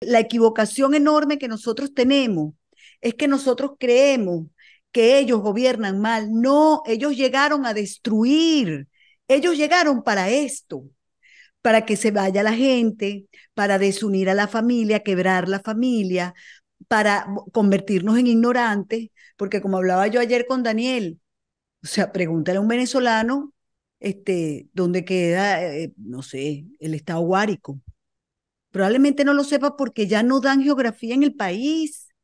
La equivocación enorme que nosotros tenemos es que nosotros creemos que ellos gobiernan mal. No, ellos llegaron a destruir. Ellos llegaron para esto, para que se vaya la gente, para desunir a la familia, quebrar la familia, para convertirnos en ignorantes, porque como hablaba yo ayer con Daniel, o sea, pregúntale a un venezolano este, dónde queda, eh, no sé, el estado Guárico. Probablemente no lo sepa porque ya no dan geografía en el país.